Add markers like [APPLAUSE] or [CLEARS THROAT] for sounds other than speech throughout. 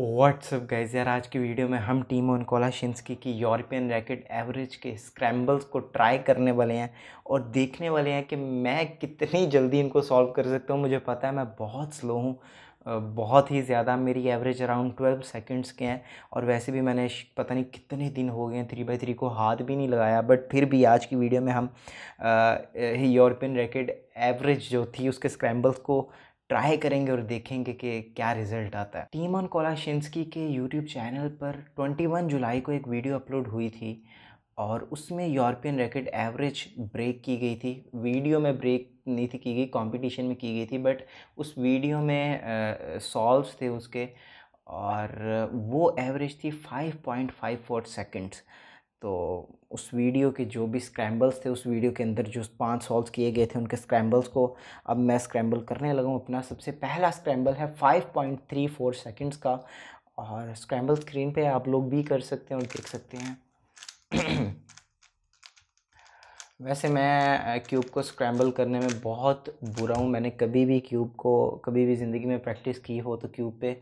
What's up guys यार आज की वीडियो में हम टीम ओन शिंसकी की यूरोपियन रैकेट एवरेज के स्क्रैम्बल्स को ट्राई करने वाले हैं और देखने वाले हैं कि मैं कितनी जल्दी इनको सॉल्व कर सकता हूँ मुझे पता है मैं बहुत स्लो हूँ बहुत ही ज़्यादा मेरी एवरेज अराउंड ट्वेल्व सेकेंड्स के हैं और वैसे भी मैंने पता नहीं कितने दिन हो गए हैं थ्री बाई थ्री को हाथ भी नहीं लगाया बट फिर भी आज की वीडियो में हम यूरोपियन रैकेट एवरेज जो थी उसके स्क्रैम्बल्स को ट्राई करेंगे और देखेंगे कि क्या रिजल्ट आता है टीम ऑन कोलाशिंस्की के यूट्यूब चैनल पर 21 जुलाई को एक वीडियो अपलोड हुई थी और उसमें यूरोपियन रैकेट एवरेज ब्रेक की गई थी वीडियो में ब्रेक नहीं थी की गई कंपटीशन में की गई थी बट उस वीडियो में सॉल्व थे उसके और वो एवरेज थी 5.54 सेकंड्स तो उस वीडियो के जो भी स्क्रैम्बल्स थे उस वीडियो के अंदर जो पांच सॉल्व किए गए थे उनके स्क्रैम्बल्स को अब मैं स्क्रैम्बल करने लगा हूँ अपना सबसे पहला स्क्रैम्बल है 5.34 सेकेंड्स का और स्क्रैम्बल स्क्रीन पे आप लोग भी कर सकते हैं और देख सकते हैं [CLEARS THROAT] वैसे मैं क्यूब को स्क्रैम्बल करने में बहुत बुरा हूँ मैंने कभी भी क्यूब को कभी भी ज़िंदगी में प्रैक्टिस की हो तो क्यूब पे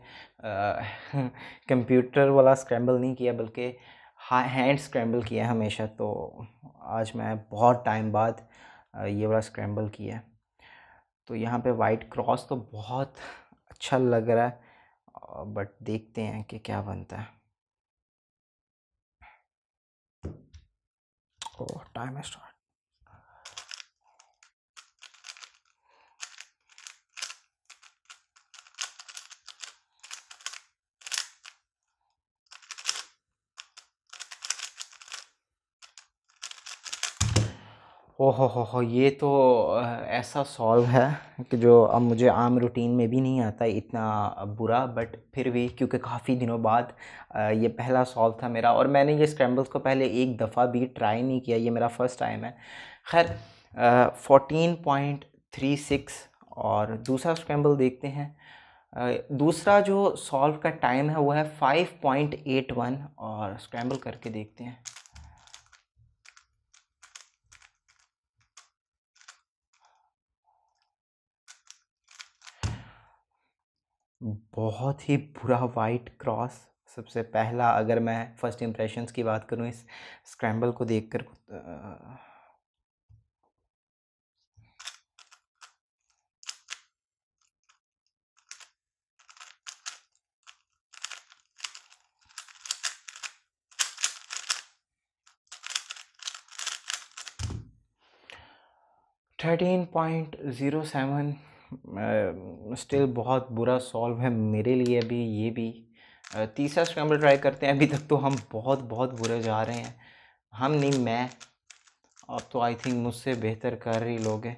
कंप्यूटर [LAUGHS] वाला स्क्रैम्बल नहीं किया बल्कि हैंड स्क्रैम्बल किया है हमेशा तो आज मैं बहुत टाइम बाद ये वाला स्क्रैम्बल किया है तो यहाँ पे वाइट क्रॉस तो बहुत अच्छा लग रहा है बट देखते हैं कि क्या बनता है ओह टाइम है स्टार्ट ओ हो हो हो ये तो ऐसा सॉल्व है कि जो अब मुझे आम रूटीन में भी नहीं आता इतना बुरा बट फिर भी क्योंकि काफ़ी दिनों बाद ये पहला सॉल्व था मेरा और मैंने ये स्क्रैम्बल्स को पहले एक दफ़ा भी ट्राई नहीं किया ये मेरा फ़र्स्ट टाइम है खैर फोटीन पॉइंट थ्री सिक्स और दूसरा स्क्रैम्बल देखते हैं दूसरा जो सॉल्व का टाइम है वो है फाइव पॉइंट एट वन और स्क्रैम्बल करके देखते हैं बहुत ही बुरा वाइट क्रॉस सबसे पहला अगर मैं फ़र्स्ट इम्प्रेशंस की बात करूँ इस स्क्रैम्बल को देख कर thirteen point zero seven still बहुत बुरा सॉल्व है मेरे लिए भी ये भी तीसरा स्क्रैम्बल ट्राई करते हैं अभी तक तो हम बहुत बहुत बुरे जा रहे हैं हम नहीं मैं अब तो आई थिंक मुझसे बेहतर कर रही लोग हैं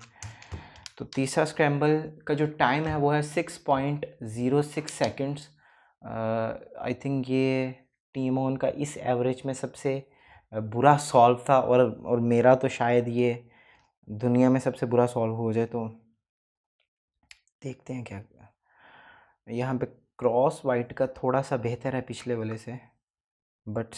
तो तीसरा स्क्रैम्बल का जो टाइम है वो है six point zero six seconds I think ये ओन का इस एवरेज में सबसे बुरा सॉल्व था और और मेरा तो शायद ये दुनिया में सबसे बुरा सॉल्व हो जाए तो देखते हैं क्या यहाँ पे क्रॉस वाइट का थोड़ा सा बेहतर है पिछले वाले से but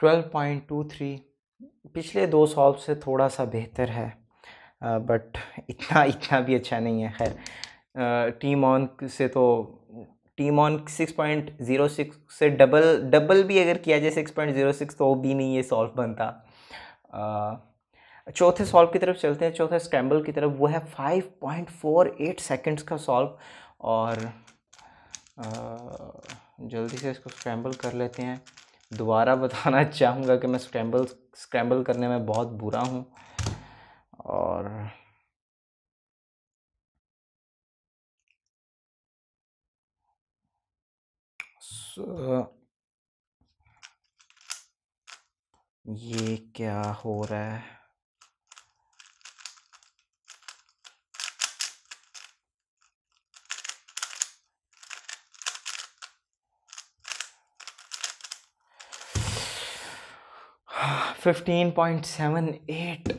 twelve point two three पिछले दो सॉल्व से थोड़ा सा बेहतर है बट इतना इतना भी अच्छा नहीं है खैर टीम ऑन से तो Tymon six point zero six से डबल डबल भी अगर किया जाए सिक्स पॉइंट ज़ीरो सिक्स तो भी नहीं ये सॉल्व बनता चौथे सॉल्व की तरफ चलते हैं चौथे स्क्रैम्बल की तरफ वो है five point four eight seconds का सॉल्व और आ, जल्दी से इसको स्क्रैम्बल कर लेते हैं दोबारा बताना [LAUGHS] चाहूँगा कि मैं स्क्रैम्बल स्क्रैम्बल करने में बहुत बुरा हूँ और ये क्या हो रहा है फिफ्टीन पॉइंट सेवन एट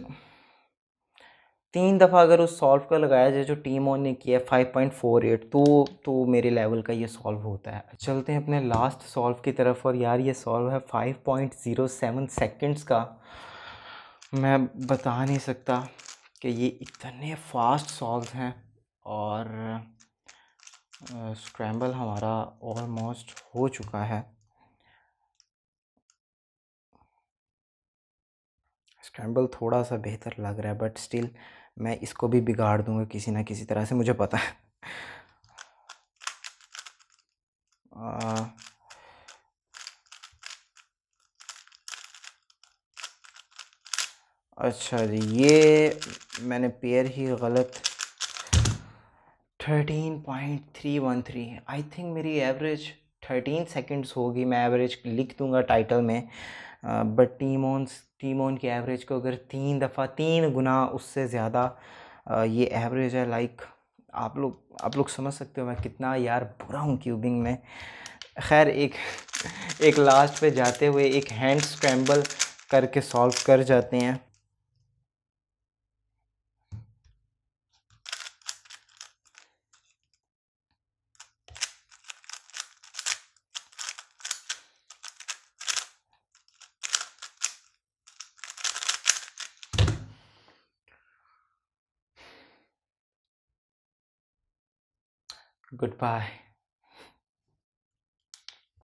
तीन दफ़ा अगर उस सॉल्व का लगाया जाए जो टीम ऑन ने किया फाइव पॉइंट फोर एट तो तो मेरे लेवल का ये सॉल्व होता है चलते हैं अपने लास्ट सॉल्व की तरफ और यार ये सॉल्व है five point zero seven seconds का मैं बता नहीं सकता कि ये इतने फास्ट सॉल्व हैं और स्क्रैम्बल हमारा ऑलमोस्ट हो चुका है स्क्रैम्बल थोड़ा सा बेहतर लग रहा है बट स्टिल मैं इसको भी बिगाड़ दूंगा किसी ना किसी तरह से मुझे पता है अच्छा जी ये मैंने पेयर ही गलत thirteen point three one three I think मेरी एवरेज थर्टीन सेकेंड्स होगी मैं एवरेज लिख दूंगा टाइटल में बट टीम ऑन की एवरेज को अगर तीन दफ़ा तीन गुना उससे ज़्यादा ये एवरेज है लाइक आप लोग आप लोग समझ सकते हो मैं कितना यार बुरा हूँ क्यूबिंग में खैर एक एक लास्ट पे जाते हुए एक हैंड स्क्रैम्बल करके सॉल्व कर जाते हैं Goodbye.